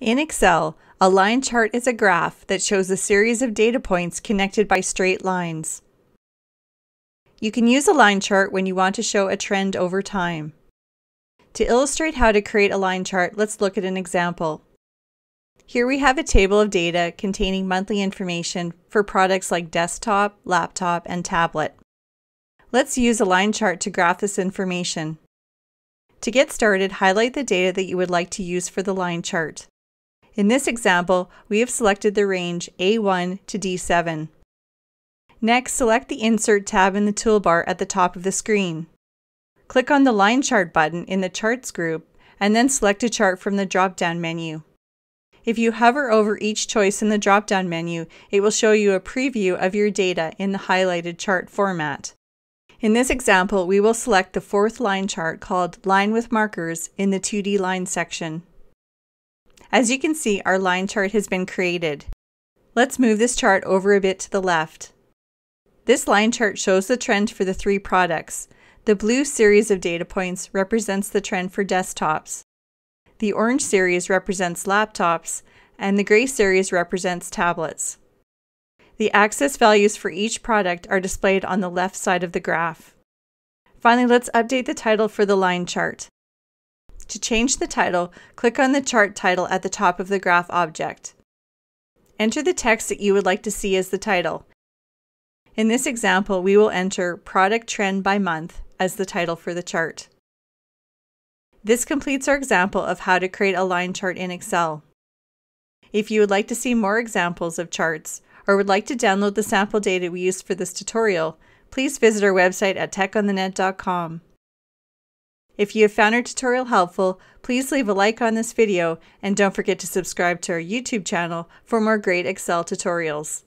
In Excel, a line chart is a graph that shows a series of data points connected by straight lines. You can use a line chart when you want to show a trend over time. To illustrate how to create a line chart, let's look at an example. Here we have a table of data containing monthly information for products like desktop, laptop, and tablet. Let's use a line chart to graph this information. To get started, highlight the data that you would like to use for the line chart. In this example, we have selected the range A1 to D7. Next, select the Insert tab in the toolbar at the top of the screen. Click on the Line Chart button in the Charts group and then select a chart from the drop-down menu. If you hover over each choice in the drop-down menu, it will show you a preview of your data in the highlighted chart format. In this example, we will select the fourth line chart called Line with Markers in the 2D Line section. As you can see, our line chart has been created. Let's move this chart over a bit to the left. This line chart shows the trend for the three products. The blue series of data points represents the trend for desktops. The orange series represents laptops, and the gray series represents tablets. The axis values for each product are displayed on the left side of the graph. Finally, let's update the title for the line chart. To change the title, click on the chart title at the top of the graph object. Enter the text that you would like to see as the title. In this example, we will enter Product Trend by Month as the title for the chart. This completes our example of how to create a line chart in Excel. If you would like to see more examples of charts, or would like to download the sample data we used for this tutorial, please visit our website at techonthenet.com. If you have found our tutorial helpful, please leave a like on this video and don't forget to subscribe to our YouTube channel for more great Excel tutorials.